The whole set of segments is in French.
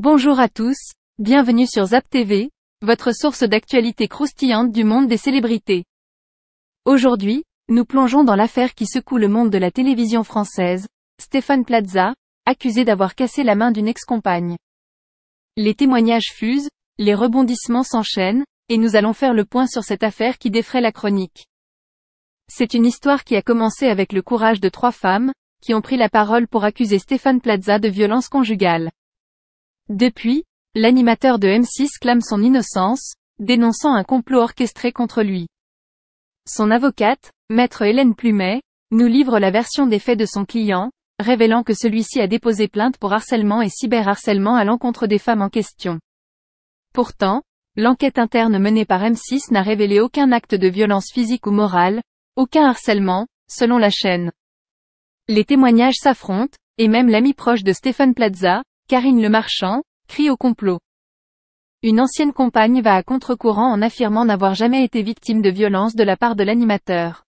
Bonjour à tous, bienvenue sur Zap TV, votre source d'actualité croustillante du monde des célébrités. Aujourd'hui, nous plongeons dans l'affaire qui secoue le monde de la télévision française, Stéphane Plaza, accusé d'avoir cassé la main d'une ex-compagne. Les témoignages fusent, les rebondissements s'enchaînent, et nous allons faire le point sur cette affaire qui défraie la chronique. C'est une histoire qui a commencé avec le courage de trois femmes, qui ont pris la parole pour accuser Stéphane Plaza de violence conjugale. Depuis, l'animateur de M6 clame son innocence, dénonçant un complot orchestré contre lui. Son avocate, maître Hélène Plumet, nous livre la version des faits de son client, révélant que celui-ci a déposé plainte pour harcèlement et cyberharcèlement à l'encontre des femmes en question. Pourtant, l'enquête interne menée par M6 n'a révélé aucun acte de violence physique ou morale, aucun harcèlement, selon la chaîne. Les témoignages s'affrontent, et même l'ami proche de Stéphane Plaza, Karine Le Marchand, crie au complot. Une ancienne compagne va à contre-courant en affirmant n'avoir jamais été victime de violence de la part de l'animateur.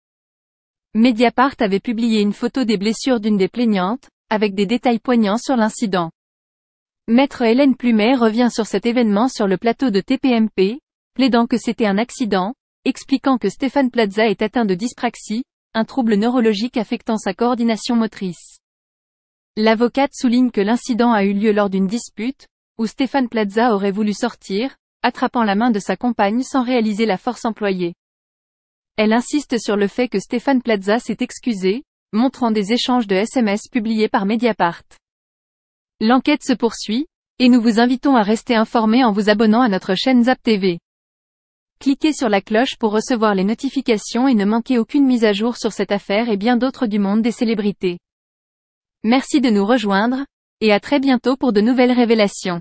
Mediapart avait publié une photo des blessures d'une des plaignantes, avec des détails poignants sur l'incident. Maître Hélène Plumet revient sur cet événement sur le plateau de TPMP, plaidant que c'était un accident, expliquant que Stéphane Plaza est atteint de dyspraxie, un trouble neurologique affectant sa coordination motrice. L'avocate souligne que l'incident a eu lieu lors d'une dispute, où Stéphane Plaza aurait voulu sortir, attrapant la main de sa compagne sans réaliser la force employée. Elle insiste sur le fait que Stéphane Plaza s'est excusé, montrant des échanges de SMS publiés par Mediapart. L'enquête se poursuit, et nous vous invitons à rester informés en vous abonnant à notre chaîne Zap TV. Cliquez sur la cloche pour recevoir les notifications et ne manquez aucune mise à jour sur cette affaire et bien d'autres du monde des célébrités. Merci de nous rejoindre, et à très bientôt pour de nouvelles révélations.